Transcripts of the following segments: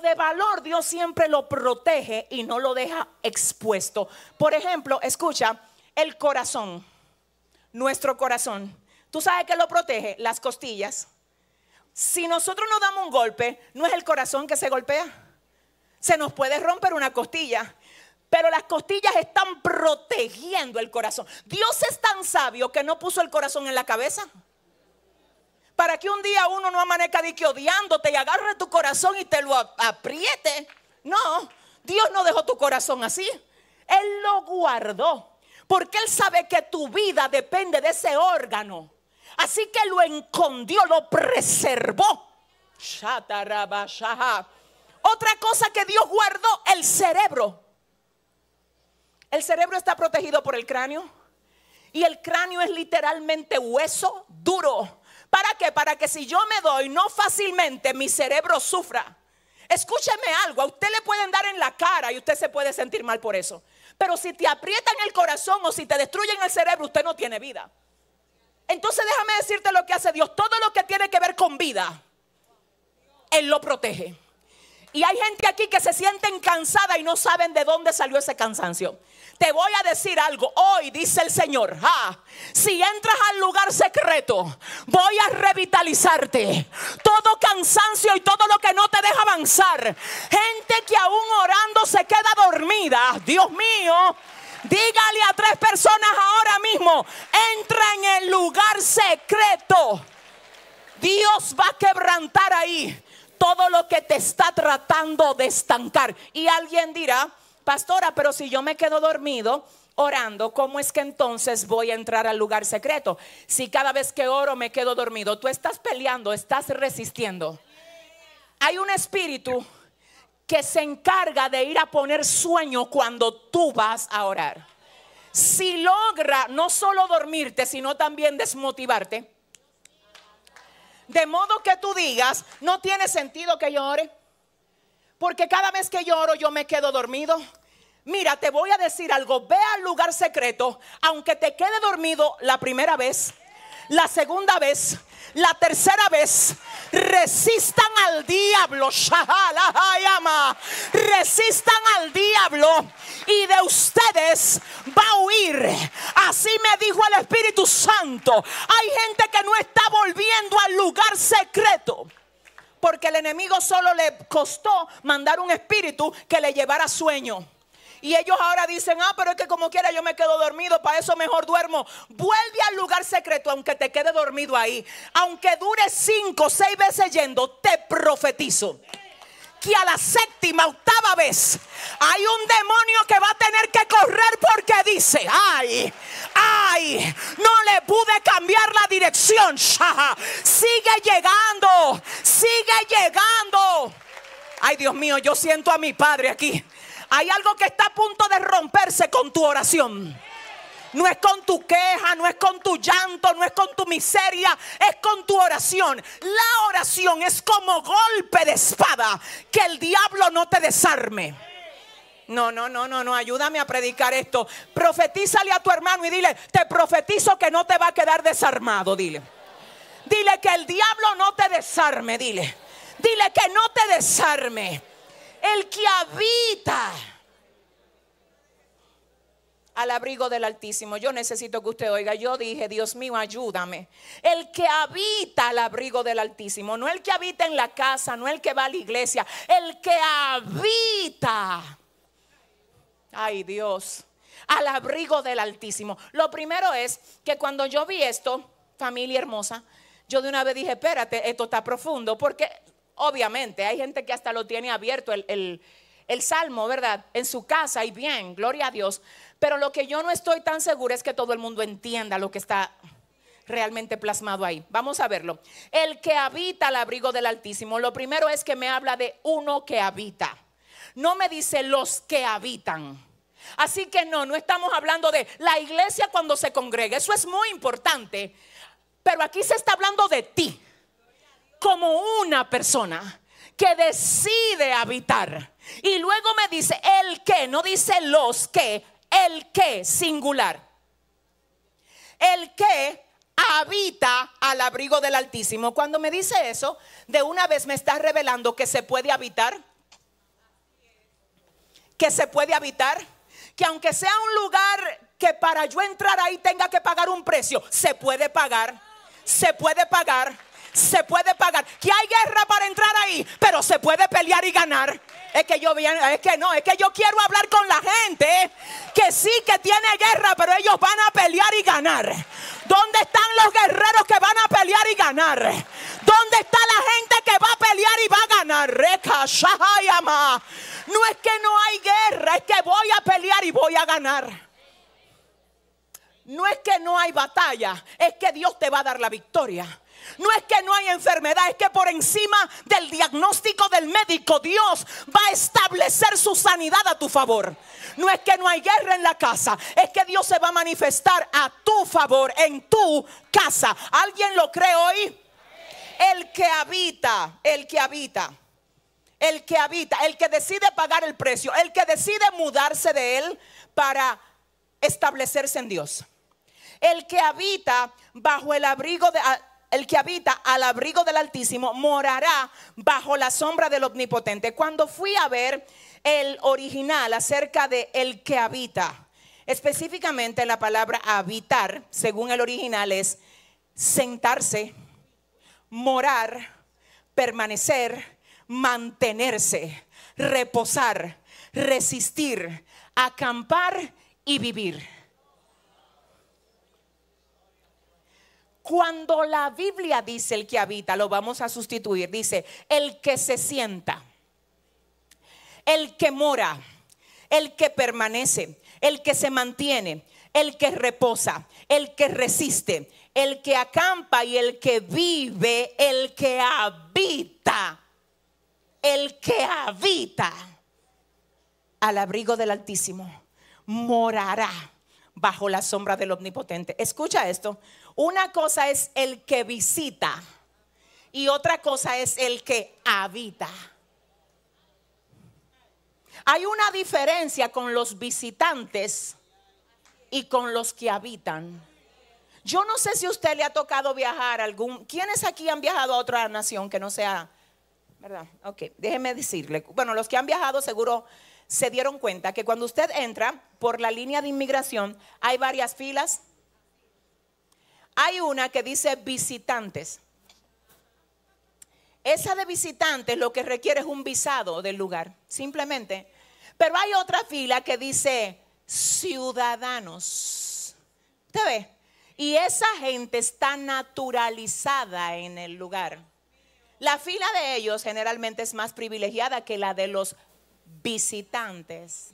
de valor Dios siempre lo protege y no lo deja expuesto. Por ejemplo, escucha, el corazón, nuestro corazón. ¿Tú sabes que lo protege? Las costillas. Si nosotros nos damos un golpe, no es el corazón que se golpea. Se nos puede romper una costilla pero las costillas están protegiendo el corazón. Dios es tan sabio que no puso el corazón en la cabeza para que un día uno no amanezca de que odiándote y agarre tu corazón y te lo apriete. No, Dios no dejó tu corazón así. Él lo guardó. Porque Él sabe que tu vida depende de ese órgano. Así que lo escondió, lo preservó. Otra cosa que Dios guardó, el cerebro. El cerebro está protegido por el cráneo. Y el cráneo es literalmente hueso duro. ¿Para qué? Para que si yo me doy, no fácilmente mi cerebro sufra. Escúcheme algo, a usted le pueden dar en la cara y usted se puede sentir mal por eso. Pero si te aprietan el corazón o si te destruyen el cerebro, usted no tiene vida. Entonces déjame decirte lo que hace Dios. Todo lo que tiene que ver con vida, Él lo protege. Y hay gente aquí que se sienten cansada y no saben de dónde salió ese cansancio. Te voy a decir algo. Hoy dice el Señor, ah, si entras al lugar secreto, voy a revitalizarte. Todo cansancio y todo lo que no te deja avanzar. Gente que aún orando se queda dormida. Dios mío. Dígale a tres personas ahora mismo, entra en el lugar secreto. Dios va a quebrantar ahí todo lo que te está tratando de estancar. Y alguien dirá, pastora, pero si yo me quedo dormido orando, ¿cómo es que entonces voy a entrar al lugar secreto? Si cada vez que oro me quedo dormido, tú estás peleando, estás resistiendo. Hay un espíritu que se encarga de ir a poner sueño cuando tú vas a orar. Si logra no solo dormirte, sino también desmotivarte. De modo que tú digas, no tiene sentido que yo ore. Porque cada vez que lloro yo me quedo dormido. Mira, te voy a decir algo. Ve al lugar secreto, aunque te quede dormido la primera vez, la segunda vez, la tercera vez. Resistan al diablo, resistan al diablo y de ustedes va a huir. Así me dijo el Espíritu Santo. Hay gente que no está volviendo al lugar secreto porque el enemigo solo le costó mandar un espíritu que le llevara sueño. Y ellos ahora dicen, ah, pero es que como quiera yo me quedo dormido, para eso mejor duermo. Vuelve al lugar secreto, aunque te quede dormido ahí. Aunque dure cinco, seis veces yendo, te profetizo que a la séptima, octava vez hay un demonio que va a tener que correr porque dice, ay, ay, no le pude cambiar dirección. Sigue llegando, sigue llegando. Ay Dios mío, yo siento a mi Padre aquí. Hay algo que está a punto de romperse con tu oración. No es con tu queja, no es con tu llanto, no es con tu miseria, es con tu oración. La oración es como golpe de espada, que el diablo no te desarme. No, no, no, no, no, ayúdame a predicar esto. Profetízale a tu hermano y dile, te profetizo que no te va a quedar desarmado, dile. Dile que el diablo no te desarme, dile. Dile que no te desarme. El que habita al abrigo del Altísimo. Yo necesito que usted oiga. Yo dije, Dios mío, ayúdame. El que habita al abrigo del Altísimo, no el que habita en la casa, no el que va a la iglesia, el que habita Ay Dios, al abrigo del Altísimo. Lo primero es que cuando yo vi esto, familia hermosa, yo de una vez dije, espérate, esto está profundo, porque obviamente hay gente que hasta lo tiene abierto el, salmo, ¿verdad? En su casa y bien, gloria a Dios. Pero lo que yo no estoy tan segura es que todo el mundo entienda lo que está realmente plasmado ahí. Vamos a verlo. El que habita al abrigo del Altísimo, lo primero es que me habla de uno que habita. No me dice los que habitan. Así que no, no estamos hablando de la iglesia cuando se congrega. Eso es muy importante. Pero aquí se está hablando de ti como una persona que decide habitar. Y luego me dice el que, no dice los que, el que singular. El que habita al abrigo del Altísimo. Cuando me dice eso, de una vez me está revelando que se puede habitar que se puede habitar, que aunque sea un lugar que para yo entrar ahí tenga que pagar un precio, se puede pagar, se puede pagar se puede pagar. Que hay guerra para entrar ahí, pero se puede pelear y ganar. Es que yo es que no, es que yo quiero hablar con la gente que sí que tiene guerra, pero ellos van a pelear y ganar. ¿Dónde están los guerreros que van a pelear y ganar? ¿Dónde está la gente que va a pelear y va a ganar? No es que no hay guerra, es que voy a pelear y voy a ganar no es que no hay batalla, es que Dios te va a dar la victoria. No es que no hay enfermedad, es que por encima del diagnóstico del médico Dios va a establecer su sanidad a tu favor. No es que no hay guerra en la casa, es que Dios se va a manifestar a tu favor, en tu casa. ¿Alguien lo cree hoy? El que habita, el que habita, el que habita, el que decide pagar el precio, el que decide mudarse de él para establecerse en Dios. El que habita bajo el abrigo el que habita al abrigo del Altísimo morará bajo la sombra del Omnipotente. Cuando fui a ver el original acerca de el que habita, específicamente la palabra habitar, según el original es sentarse, morar, permanecer, mantenerse, reposar, resistir, acampar y vivir. Cuando la Biblia dice el que habita, lo vamos a sustituir. Dice, el que se sienta, el que mora, el que permanece, el que se mantiene, el que reposa, el que resiste, el que acampa y el que vive, el que habita, el que habita al abrigo del Altísimo, morará bajo la sombra del Omnipotente. Escucha esto. Una cosa es el que visita y otra cosa es el que habita. Hay una diferencia con los visitantes y con los que habitan. Yo no sé si a usted le ha tocado viajar algún. ¿Quiénes aquí han viajado a otra nación que no sea? ¿Verdad? Ok, déjeme decirle. Bueno, los que han viajado seguro se dieron cuenta que cuando usted entra por la línea de inmigración hay varias filas. Hay una que dice visitantes. Esa de visitantes lo que requiere es un visado del lugar, simplemente. Pero hay otra fila que dice ciudadanos. ¿Usted ve? Y esa gente está naturalizada en el lugar. La fila de ellos generalmente es más privilegiada que la de los visitantes.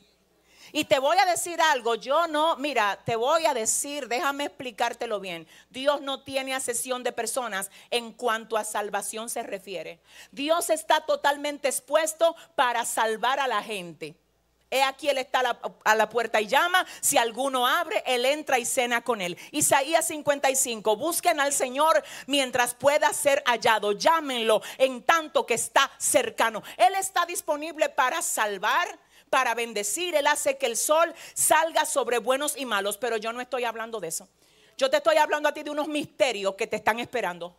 Y te voy a decir algo, yo no, mira, te voy a decir, déjame explicártelo bien. Dios no tiene asesión de personas en cuanto a salvación se refiere. Dios está totalmente expuesto para salvar a la gente. He aquí él está a la, puerta y llama. Si alguno abre, él entra y cena con él. Isaías 55. Busquen al Señor mientras pueda ser hallado. Llámenlo en tanto que está cercano. Él está disponible para salvar. Para bendecir, Él hace que el sol salga sobre buenos y malos, pero yo no estoy hablando de eso. Yo te estoy hablando a ti de unos misterios que te están esperando.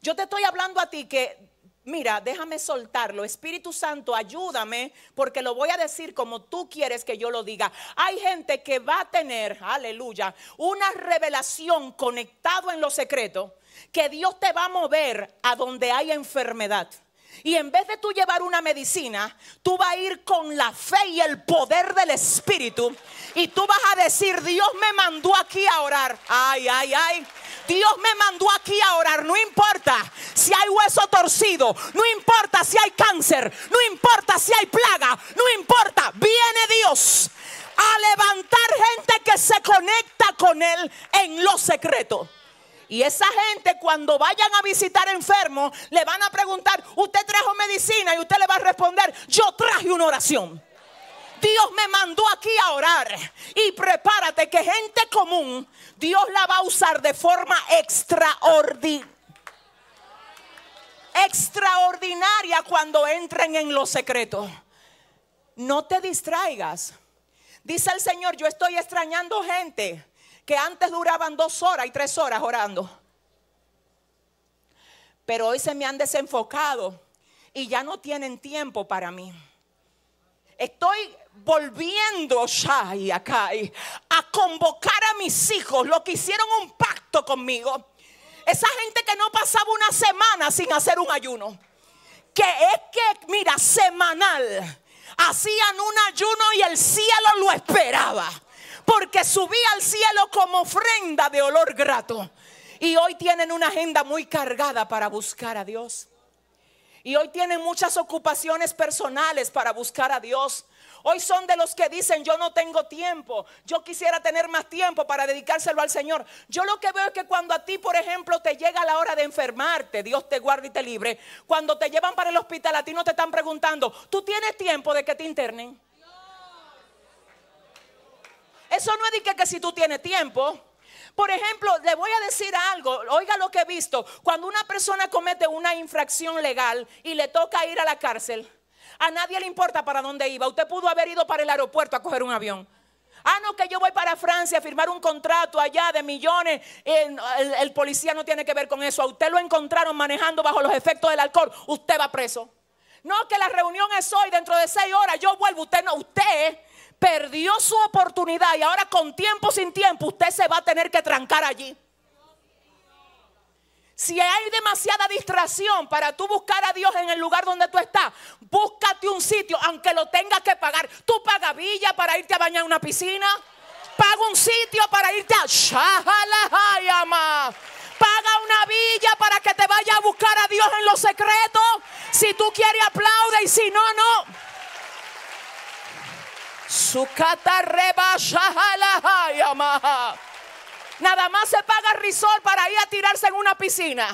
Yo te estoy hablando a ti que mira, déjame soltarlo. Espíritu Santo, ayúdame porque lo voy a decir como tú quieres que yo lo diga. Hay gente que va a tener, aleluya, una revelación conectado en lo secreto que Dios te va a mover a donde hay enfermedad. Y en vez de tú llevar una medicina, tú vas a ir con la fe y el poder del Espíritu. Y tú vas a decir, Dios me mandó aquí a orar. Ay, ay, ay. Dios me mandó aquí a orar. No importa si hay hueso torcido. No importa si hay cáncer. No importa si hay plaga. No importa. Viene Dios a levantar gente que se conecta con Él en lo secreto. Y esa gente cuando vayan a visitar enfermos, le van a preguntar, ¿usted trajo medicina? Y usted le va a responder, yo traje una oración. Dios me mandó aquí a orar. Y prepárate que gente común, Dios la va a usar de forma extraordinaria cuando entren en los secretos No te distraigas. Dice el Señor, yo estoy extrañando gente que antes duraban dos horas y tres horas orando. Pero hoy se me han desenfocado y ya no tienen tiempo para mí. Estoy volviendo Shai acá a convocar a mis hijos, Los que hicieron un pacto conmigo. Esa gente que no pasaba una semana sin hacer un ayuno. Que es que, mira, semanal hacían un ayuno y el cielo lo esperaba porque subí al cielo como ofrenda de olor grato. Y hoy tienen una agenda muy cargada para buscar a Dios. Y hoy tienen muchas ocupaciones personales para buscar a Dios. Hoy son de los que dicen, yo no tengo tiempo, yo quisiera tener más tiempo para dedicárselo al Señor. Yo lo que veo es que cuando a ti, por ejemplo, te llega la hora de enfermarte, Dios te guarde y te libre, cuando te llevan para el hospital, a ti no te están preguntando, ¿tú tienes tiempo de que te internen? Eso no es de que, si tú tienes tiempo. Por ejemplo, le voy a decir algo, oiga lo que he visto, cuando una persona comete una infracción legal y le toca ir a la cárcel, a nadie le importa para dónde iba. Usted pudo haber ido para el aeropuerto a coger un avión. Ah, no, que yo voy para Francia a firmar un contrato allá de millones. El, el, policía no tiene que ver con eso. A usted lo encontraron manejando bajo los efectos del alcohol. Usted va preso. No, que la reunión es hoy, dentro de seis horas yo vuelvo. Usted no, usted perdió su oportunidad y ahora con tiempo sin tiempo usted se va a tener que trancar allí. Si hay demasiada distracción para tú buscar a Dios en el lugar donde tú estás, búscate un sitio, aunque lo tengas que pagar. Tú paga villa para irte a bañar en una piscina. Paga un sitio para irte a Shahalahayama. Paga una villa para que te vaya a buscar a Dios en los secretos. Si tú quieres, aplaude y si no, no. Nada más se paga risol para ir a tirarse en una piscina.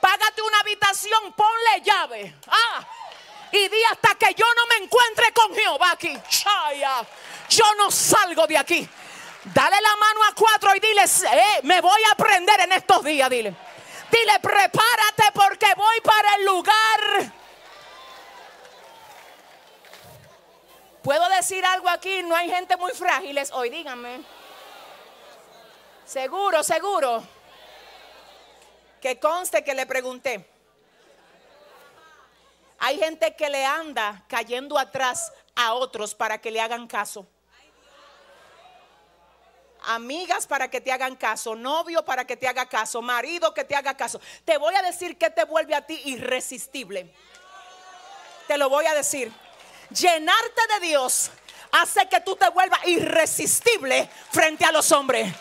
Págate una habitación, ponle llave. Ah, y di hasta que yo no me encuentre con Jehová aquí. yo no salgo de aquí. Dale la mano a cuatro y dile, eh, me voy a aprender en estos días, dile. Dile, prepárate porque voy para el lugar ¿Puedo decir algo aquí? No hay gente muy frágiles hoy, díganme. Seguro, seguro. Que conste que le pregunté. Hay gente que le anda cayendo atrás a otros para que le hagan caso. Amigas para que te hagan caso, novio para que te haga caso, marido que te haga caso. Te voy a decir que te vuelve a ti irresistible. Te lo voy a decir llenarte de Dios hace que tú te vuelvas irresistible frente a los hombres.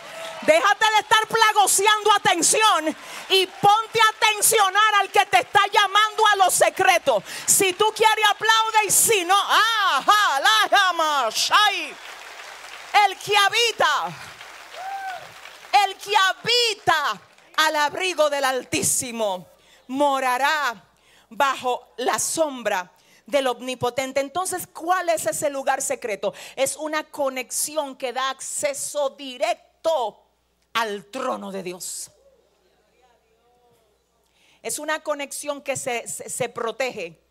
Déjate de estar plagoseando atención y ponte a atencionar al que te está llamando a los secretos. Si tú quieres aplaude y si no, ajá, la llama, El que habita, el que habita al abrigo del Altísimo, morará bajo la sombra del omnipotente. Entonces, ¿cuál es ese lugar secreto? Es una conexión que da acceso directo al trono de Dios. Es una conexión que se, protege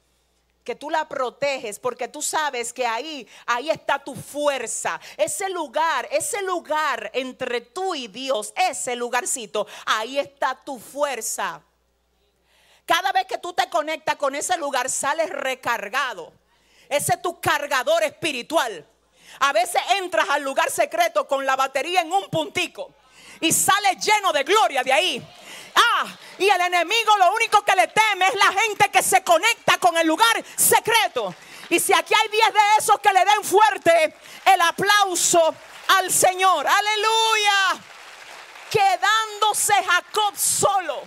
que tú la proteges porque tú sabes que ahí ahí está tu fuerza. Ese lugar, ese lugar entre tú y Dios, ese lugarcito, ahí está tu fuerza. Cada vez que tú te conectas con ese lugar, sales recargado. Ese es tu cargador espiritual. A veces entras al lugar secreto con la batería en un puntico y sales lleno de gloria de ahí. Ah, y el enemigo lo único que le teme es la gente que se conecta con el lugar secreto. Y si aquí hay 10 de esos que le den fuerte el aplauso al Señor. Aleluya. Quedándose Jacob solo.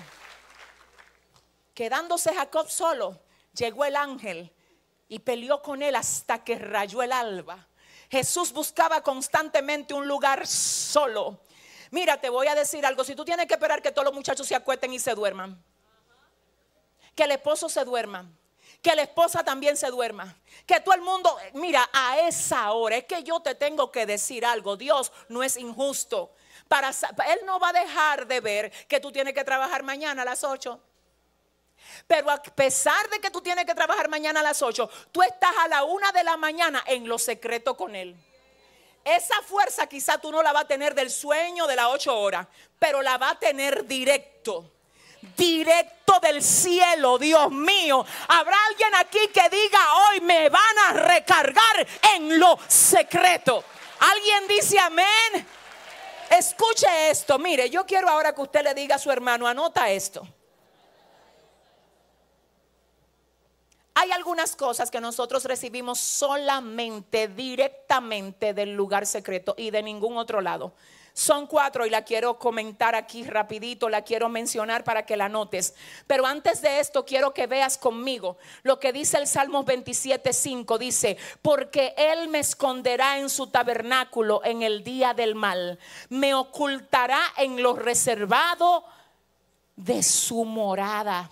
Quedándose Jacob solo, llegó el ángel y peleó con él hasta que rayó el alba. Jesús buscaba constantemente un lugar solo. Mira, te voy a decir algo. Si tú tienes que esperar que todos los muchachos se acuesten y se duerman, que el esposo se duerma, que la esposa también se duerma, que todo el mundo, mira, a esa hora es que yo te tengo que decir algo. Dios no es injusto. Para, él no va a dejar de ver que tú tienes que trabajar mañana a las 8. Pero a pesar de que tú tienes que trabajar mañana a las 8, tú estás a la 1 de la mañana en lo secreto con Él. Esa fuerza quizá tú no la vas a tener del sueño de las 8 horas, pero la va a tener directo. Directo del cielo, Dios mío. Habrá alguien aquí que diga, hoy me van a recargar en lo secreto. ¿Alguien dice amén? Escuche esto, mire, yo quiero ahora que usted le diga a su hermano, anota esto. Hay algunas cosas que nosotros recibimos solamente, directamente del lugar secreto y de ningún otro lado. Son cuatro y la quiero comentar aquí rapidito, la quiero mencionar para que la notes. Pero antes de esto quiero que veas conmigo lo que dice el Salmo 27.5. Dice, porque Él me esconderá en su tabernáculo en el día del mal, me ocultará en lo reservado de su morada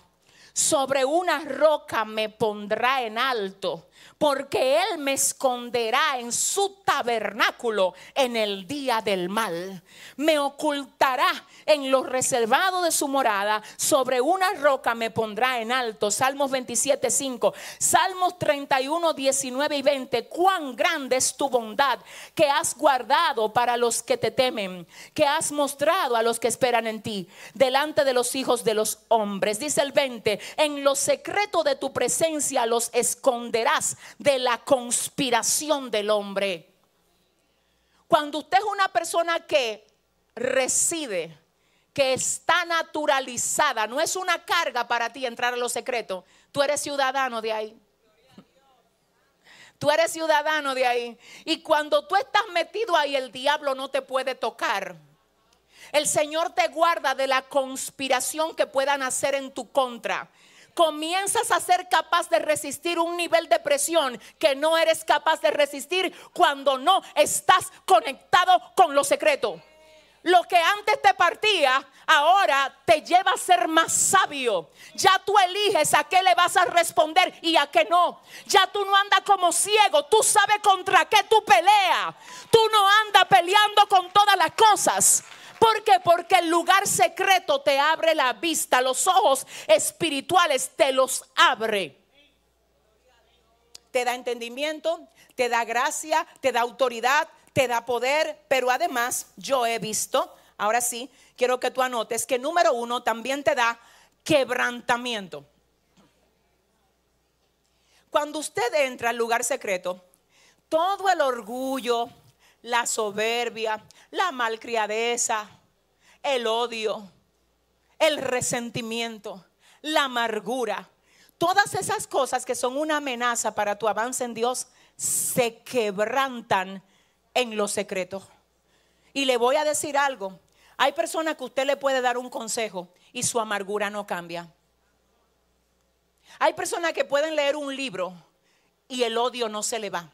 sobre una roca me pondrá en alto, porque Él me esconderá en su tabernáculo en el día del mal. Me ocultará en lo reservado de su morada, sobre una roca me pondrá en alto. Salmos 27, 5. Salmos 31, 19 y 20. Cuán grande es tu bondad que has guardado para los que te temen, que has mostrado a los que esperan en ti, delante de los hijos de los hombres. Dice el 20, en los secretos de tu presencia los esconderás de la conspiración del hombre. Cuando usted es una persona que reside, que está naturalizada, no es una carga para ti entrar a los secretos tú eres ciudadano de ahí. Tú eres ciudadano de ahí. Y cuando tú estás metido ahí, el diablo no te puede tocar. El Señor te guarda de la conspiración que puedan hacer en tu contra. Comienzas a ser capaz de resistir un nivel de presión que no eres capaz de resistir cuando no estás conectado con lo secreto. Lo que antes te partía, ahora te lleva a ser más sabio. Ya tú eliges a qué le vas a responder y a qué no. Ya tú no andas como ciego, tú sabes contra qué tú peleas. Tú no andas peleando con todas las cosas. ¿Por qué? Porque el lugar secreto te abre la vista, los ojos espirituales te los abre. Te da entendimiento, te da gracia, te da autoridad, te da poder, pero además yo he visto, ahora sí, quiero que tú anotes que número uno también te da quebrantamiento. Cuando usted entra al lugar secreto, todo el orgullo, la soberbia, la malcriadeza, el odio, el resentimiento, la amargura, todas esas cosas que son una amenaza para tu avance en Dios, se quebrantan en lo secreto. Y le voy a decir algo. Hay personas que usted le puede dar un consejo y su amargura no cambia. Hay personas que pueden leer un libro y el odio no se le va.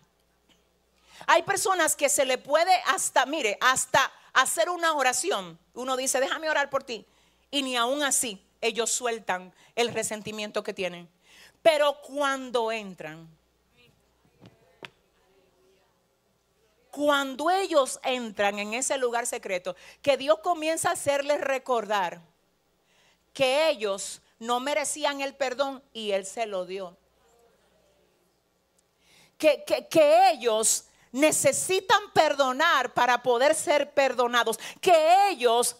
Hay personas que se le puede hasta, mire, hasta hacer una oración. Uno dice, déjame orar por ti. Y ni aún así ellos sueltan el resentimiento que tienen. Pero cuando entran cuando ellos entran en ese lugar secreto, que Dios comienza a hacerles recordar que ellos no merecían el perdón y Él se lo dio. Que, que, ellos necesitan perdonar para poder ser perdonados. Que ellos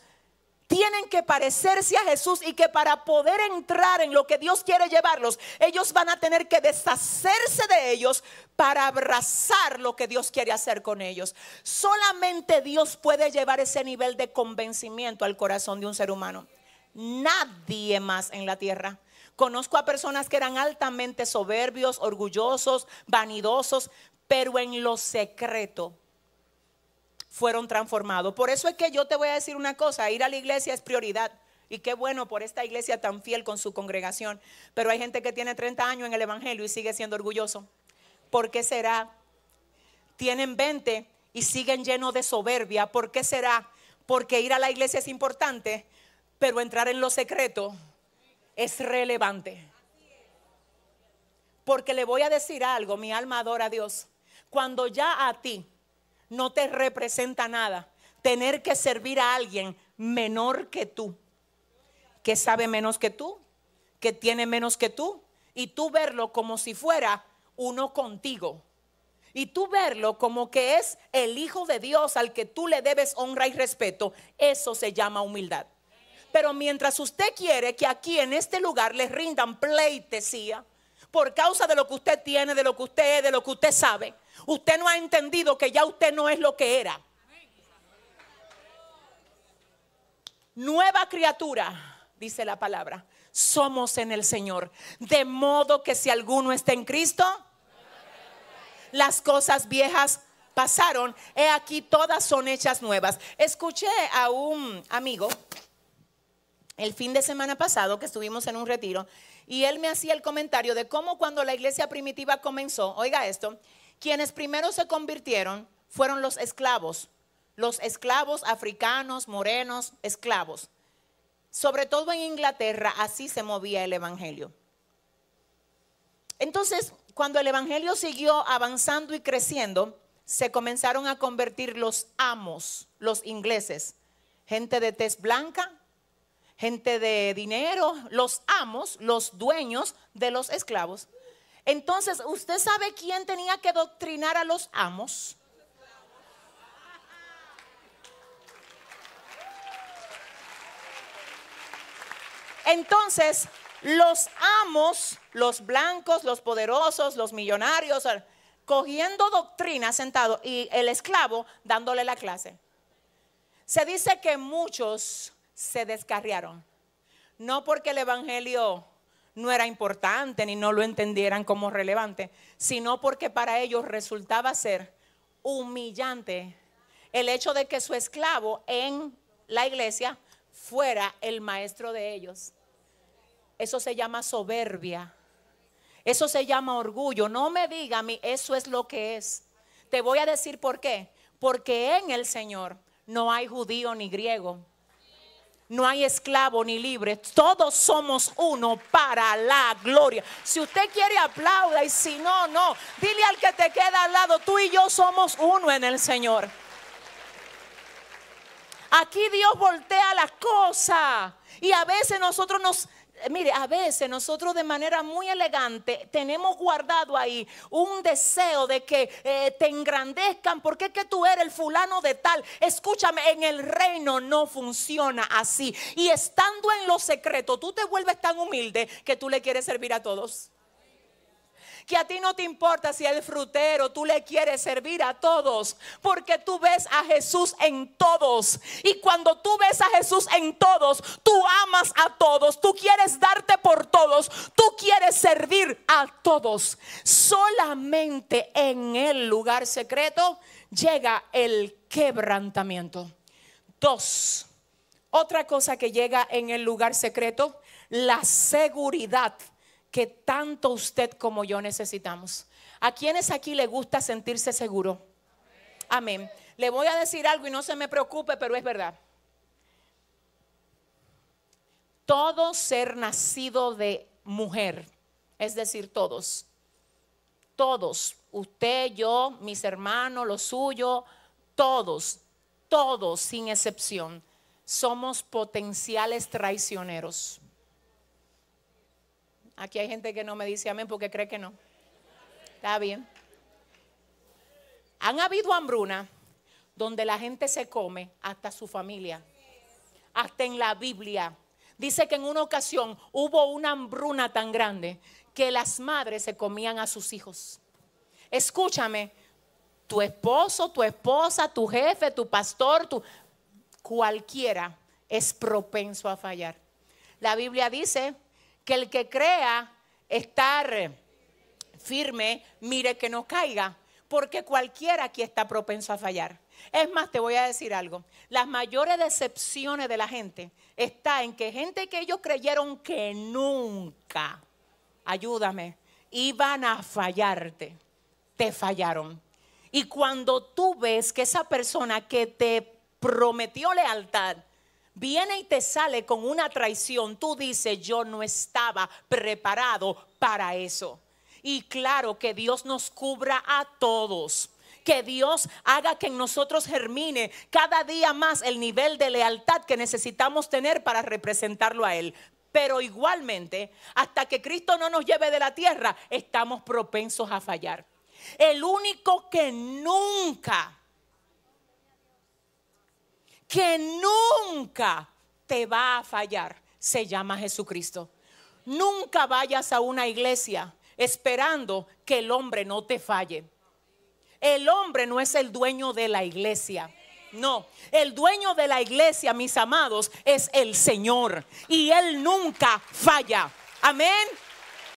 tienen que parecerse a Jesús y que para poder entrar en lo que Dios quiere llevarlos, ellos van a tener que deshacerse de ellos para abrazar lo que Dios quiere hacer con ellos. Solamente Dios puede llevar ese nivel de convencimiento al corazón de un ser humano. Nadie más en la tierra. Conozco a personas que eran altamente soberbios, orgullosos, vanidosos, pero en lo secreto fueron transformados. Por eso es que yo te voy a decir una cosa, ir a la iglesia es prioridad. Y qué bueno por esta iglesia tan fiel con su congregación. Pero hay gente que tiene 30 años en el Evangelio y sigue siendo orgulloso. ¿Por qué será? Tienen 20 y siguen llenos de soberbia. ¿Por qué será? Porque ir a la iglesia es importante, pero entrar en lo secreto es relevante. Porque le voy a decir algo, mi alma adora a Dios. Cuando ya a ti no te representa nada. Tener que servir a alguien menor que tú, que sabe menos que tú, que tiene menos que tú, y tú verlo como si fuera uno contigo. Y tú verlo como que es el Hijo de Dios al que tú le debes honra y respeto, eso se llama humildad. Pero mientras usted quiere que aquí en este lugar les rindan pleitesía por causa de lo que usted tiene, de lo que usted es, de lo que usted sabe, Usted no ha entendido que ya usted no es lo que era. Nueva criatura, dice la palabra, somos en el Señor. De modo que si alguno está en Cristo, las cosas viejas pasaron, he aquí todas son hechas nuevas. Escuché a un amigo el fin de semana pasado que estuvimos en un retiro y él me hacía el comentario de cómo cuando la iglesia primitiva comenzó, oiga esto, quienes primero se convirtieron fueron los esclavos, los esclavos africanos, morenos, esclavos. Sobre todo en Inglaterra, así se movía el Evangelio. Entonces, cuando el Evangelio siguió avanzando y creciendo, se comenzaron a convertir los amos, los ingleses, gente de tez blanca, gente de dinero, los amos, los dueños de los esclavos. Entonces, ¿usted sabe quién tenía que doctrinar a los amos? Entonces, los amos, los blancos, los poderosos, los millonarios, eh, cogiendo doctrina sentado y el esclavo dándole la clase. Se dice que muchos se descarriaron, no porque el Evangelio no era importante ni no lo entendieran como relevante, sino porque para ellos resultaba ser humillante el hecho de que su esclavo en la iglesia fuera el maestro de ellos. Eso se llama soberbia. Eso se llama orgullo. No me diga a mí, eso es lo que es. Te voy a decir por qué. Porque en el Señor no hay judío ni griego no hay esclavo ni libre, todos somos uno para la gloria. Si usted quiere aplauda y si no, no. Dile al que te queda al lado, tú y yo somos uno en el Señor. Aquí Dios voltea las cosas y a veces nosotros nos mire, a veces nosotros de manera muy elegante tenemos guardado ahí un deseo de que eh, te engrandezcan porque que tú eres el fulano de tal. Escúchame, en el reino no funciona así. Y estando en lo secreto, tú te vuelves tan humilde que tú le quieres servir a todos que a ti no te importa si el frutero, tú le quieres servir a todos, porque tú ves a Jesús en todos. Y cuando tú ves a Jesús en todos, tú amas a todos, tú quieres darte por todos, tú quieres servir a todos. Solamente en el lugar secreto llega el quebrantamiento. Dos, otra cosa que llega en el lugar secreto, la seguridad que tanto usted como yo necesitamos. ¿A quienes aquí le gusta sentirse seguro? Amén. Le voy a decir algo y no se me preocupe, pero es verdad. Todo ser nacido de mujer, es decir, todos, todos, usted, yo, mis hermanos, lo suyo todos, todos sin excepción, somos potenciales traicioneros. Aquí hay gente que no me dice amén porque cree que no. Está bien. Han habido hambruna donde la gente se come hasta su familia, hasta en la Biblia. Dice que en una ocasión hubo una hambruna tan grande que las madres se comían a sus hijos. Escúchame, tu esposo, tu esposa, tu jefe, tu pastor, tu cualquiera es propenso a fallar. La Biblia dice que el que crea estar firme, mire que no caiga, porque cualquiera aquí está propenso a fallar. Es más, te voy a decir algo, las mayores decepciones de la gente está en que gente que ellos creyeron que nunca, ayúdame, iban a fallarte, te fallaron. Y cuando tú ves que esa persona que te prometió lealtad, viene y te sale con una traición, tú dices, yo no estaba preparado para eso. Y claro que Dios nos cubra a todos. Que Dios haga que en nosotros germine cada día más el nivel de lealtad que necesitamos tener para representarlo a Él. Pero igualmente, hasta que Cristo no nos lleve de la tierra, estamos propensos a fallar. El único que nunca que nunca te va a fallar se llama Jesucristo. Nunca vayas a una iglesia esperando que el hombre no te falle. El hombre no es el dueño de la iglesia. No, el dueño de la iglesia, mis amados, es el Señor. Y Él nunca falla. Amén.